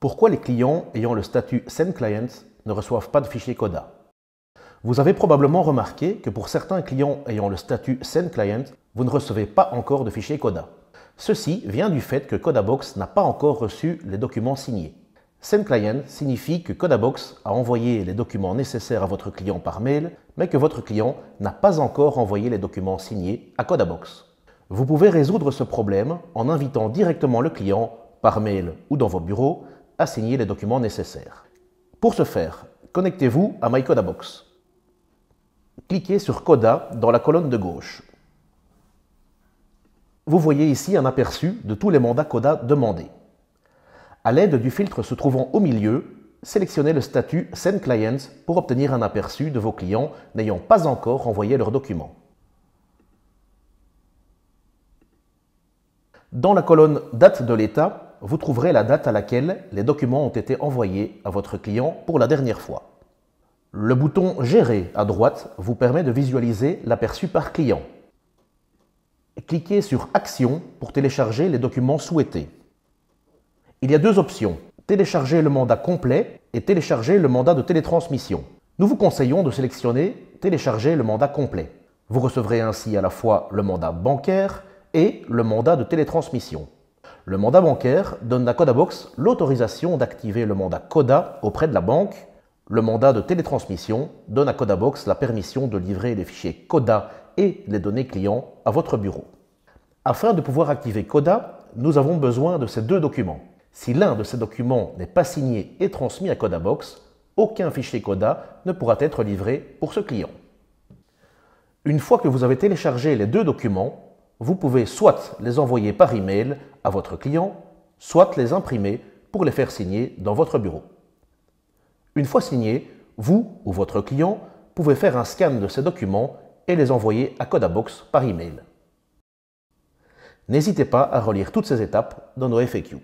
Pourquoi les clients ayant le statut Send Client ne reçoivent pas de fichier CODA Vous avez probablement remarqué que pour certains clients ayant le statut Send Client, vous ne recevez pas encore de fichier CODA. Ceci vient du fait que CodaBox n'a pas encore reçu les documents signés. Send Client signifie que CodaBox a envoyé les documents nécessaires à votre client par mail, mais que votre client n'a pas encore envoyé les documents signés à CodaBox. Vous pouvez résoudre ce problème en invitant directement le client, par mail ou dans vos bureaux, à signer les documents nécessaires. Pour ce faire, connectez-vous à MyCodaBox. Cliquez sur Coda dans la colonne de gauche. Vous voyez ici un aperçu de tous les mandats Coda demandés. À l'aide du filtre se trouvant au milieu, sélectionnez le statut Send Clients pour obtenir un aperçu de vos clients n'ayant pas encore envoyé leurs documents. Dans la colonne Date de l'état, vous trouverez la date à laquelle les documents ont été envoyés à votre client pour la dernière fois. Le bouton Gérer à droite vous permet de visualiser l'aperçu par client. Cliquez sur Action pour télécharger les documents souhaités. Il y a deux options, télécharger le mandat complet et télécharger le mandat de télétransmission. Nous vous conseillons de sélectionner Télécharger le mandat complet. Vous recevrez ainsi à la fois le mandat bancaire et le mandat de télétransmission. Le mandat bancaire donne à Codabox l'autorisation d'activer le mandat CODA auprès de la banque. Le mandat de télétransmission donne à Codabox la permission de livrer les fichiers CODA et les données clients à votre bureau. Afin de pouvoir activer CODA, nous avons besoin de ces deux documents. Si l'un de ces documents n'est pas signé et transmis à Codabox, aucun fichier CODA ne pourra être livré pour ce client. Une fois que vous avez téléchargé les deux documents, vous pouvez soit les envoyer par email à votre client, soit les imprimer pour les faire signer dans votre bureau. Une fois signés, vous ou votre client pouvez faire un scan de ces documents et les envoyer à Codabox par email. N'hésitez pas à relire toutes ces étapes dans nos FAQ.